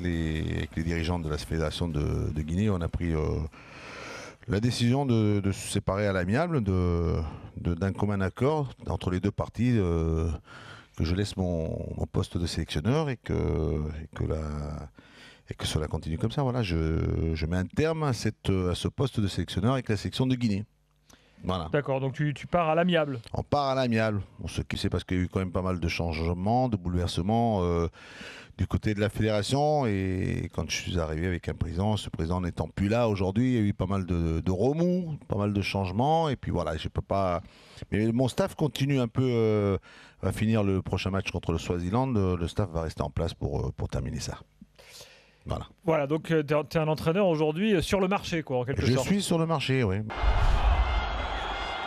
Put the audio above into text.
les, dirigeants de la Fédération de, Guinée, on a pris euh, la décision de, se séparer à l'amiable, d'un commun accord entre les deux parties, euh, que je laisse mon, poste de sélectionneur et que, la, et que cela continue comme ça. Voilà, je, mets un terme à, à, ce poste de sélectionneur avec la sélection de Guinée. Voilà. D'accord, donc tu, pars à l'amiable On part à l'amiable. On se c'est parce qu'il y a eu quand même pas mal de changements, de bouleversements. Euh, du côté de la fédération. Et quand je suis arrivé avec un président, ce président n'étant plus là aujourd'hui, il y a eu pas mal de, remous, pas mal de changements. Et puis voilà, je peux pas. Mais mon staff continue un peu. Euh, à finir le prochain match contre le Swaziland. Euh, le staff va rester en place pour, euh, pour terminer ça. Voilà. Voilà, donc tu es un entraîneur aujourd'hui sur le marché, quoi, en quelque sorte. Je suis sur le marché, oui.